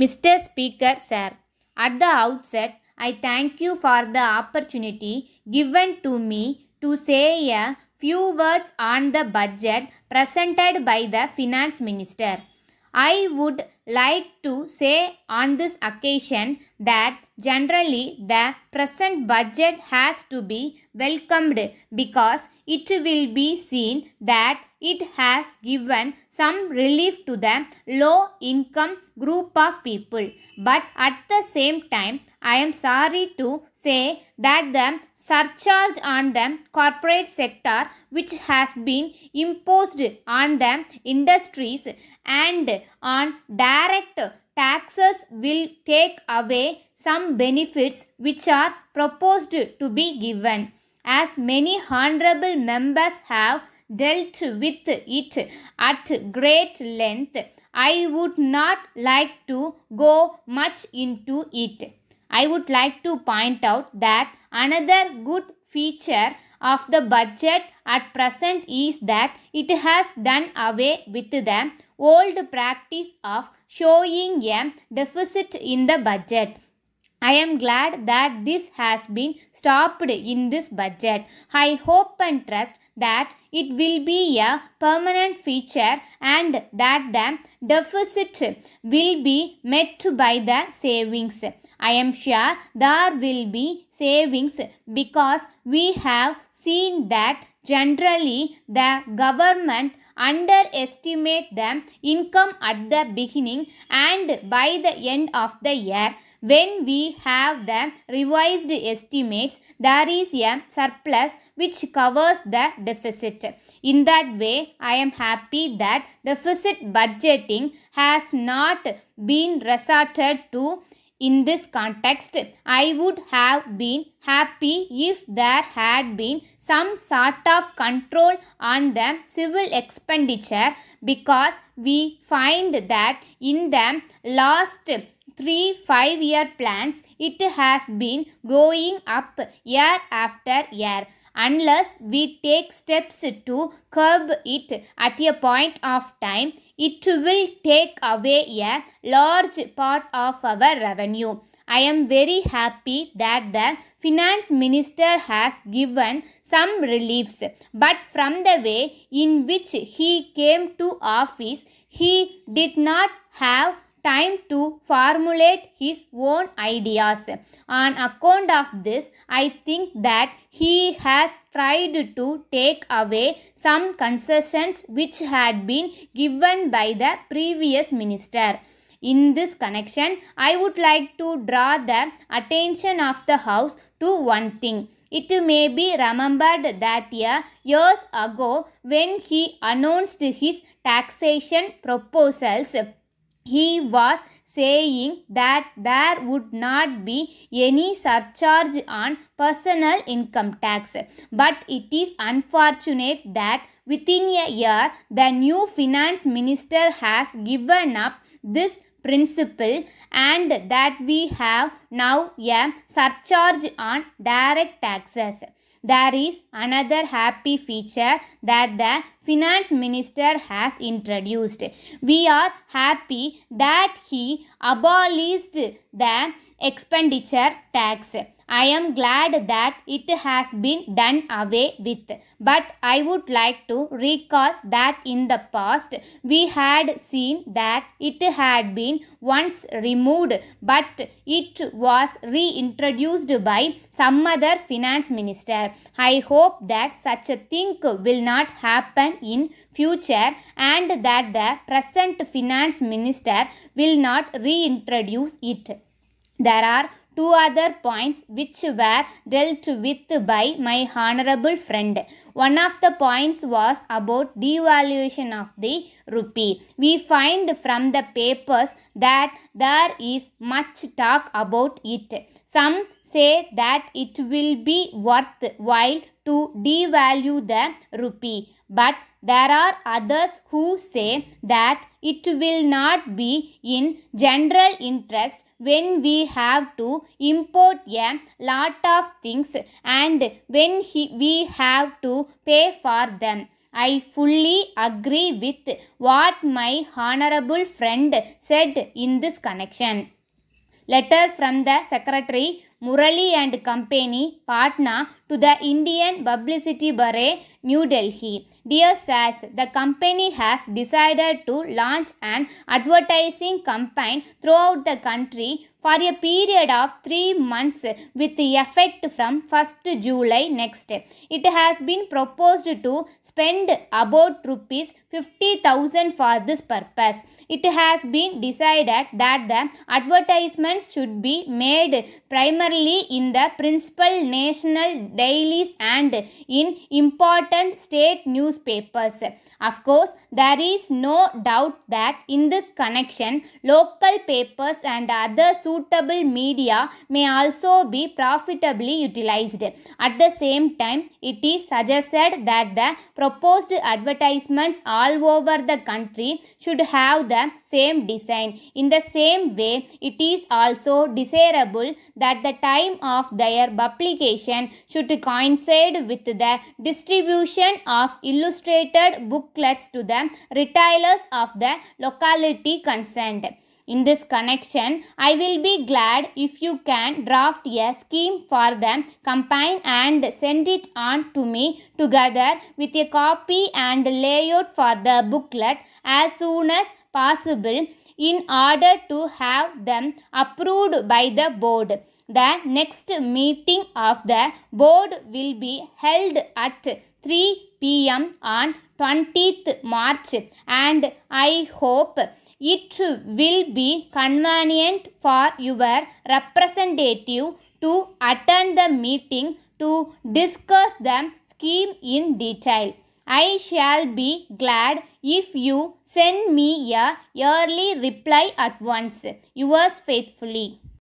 Mr. Speaker, Sir, at the outset, I thank you for the opportunity given to me to say a few words on the budget presented by the Finance Minister. I would like to say on this occasion that Generally, the present budget has to be welcomed because it will be seen that it has given some relief to the low income group of people. But at the same time, I am sorry to say that the surcharge on the corporate sector which has been imposed on the industries and on direct taxes will take away some benefits which are proposed to be given. As many honorable members have dealt with it at great length, I would not like to go much into it. I would like to point out that another good feature of the budget at present is that it has done away with the old practice of showing a deficit in the budget. I am glad that this has been stopped in this budget. I hope and trust that it will be a permanent feature and that the deficit will be met by the savings. I am sure there will be savings because we have seen that generally the government underestimate the income at the beginning and by the end of the year when we have the revised estimates there is a surplus which covers the deficit in that way i am happy that deficit budgeting has not been resorted to in this context, I would have been happy if there had been some sort of control on the civil expenditure because we find that in the last three five year plans it has been going up year after year. Unless we take steps to curb it at a point of time, it will take away a large part of our revenue. I am very happy that the finance minister has given some reliefs, but from the way in which he came to office, he did not have time to formulate his own ideas. On account of this, I think that he has tried to take away some concessions which had been given by the previous minister. In this connection, I would like to draw the attention of the House to one thing. It may be remembered that years ago when he announced his taxation proposals, he was saying that there would not be any surcharge on personal income tax. But it is unfortunate that within a year, the new finance minister has given up this principle and that we have now a surcharge on direct taxes. There is another happy feature that the finance minister has introduced. We are happy that he abolished the expenditure tax. I am glad that it has been done away with. But I would like to recall that in the past we had seen that it had been once removed but it was reintroduced by some other finance minister. I hope that such a thing will not happen in future and that the present finance minister will not reintroduce it. There are two other points which were dealt with by my honorable friend. One of the points was about devaluation of the rupee. We find from the papers that there is much talk about it. Some say that it will be worthwhile to devalue the rupee. But there are others who say that it will not be in general interest when we have to import a lot of things and when he, we have to pay for them. I fully agree with what my honorable friend said in this connection letter from the secretary Murali and Company, Patna to the Indian Publicity Bureau, New Delhi. Dear Sirs, the company has decided to launch an advertising campaign throughout the country for a period of 3 months with effect from 1st July next. It has been proposed to spend about rupees 50,000 for this purpose it has been decided that the advertisements should be made primarily in the principal national dailies and in important state newspapers. Of course, there is no doubt that in this connection, local papers and other suitable media may also be profitably utilized. At the same time, it is suggested that the proposed advertisements all over the country should have the the same design. In the same way, it is also desirable that the time of their publication should coincide with the distribution of illustrated booklets to the retailers of the locality concerned. In this connection, I will be glad if you can draft a scheme for them, combine and send it on to me together with a copy and layout for the booklet as soon as possible in order to have them approved by the board. The next meeting of the board will be held at 3 pm on 20th March and I hope it will be convenient for your representative to attend the meeting to discuss the scheme in detail. I shall be glad if you send me a early reply at once. Yours faithfully.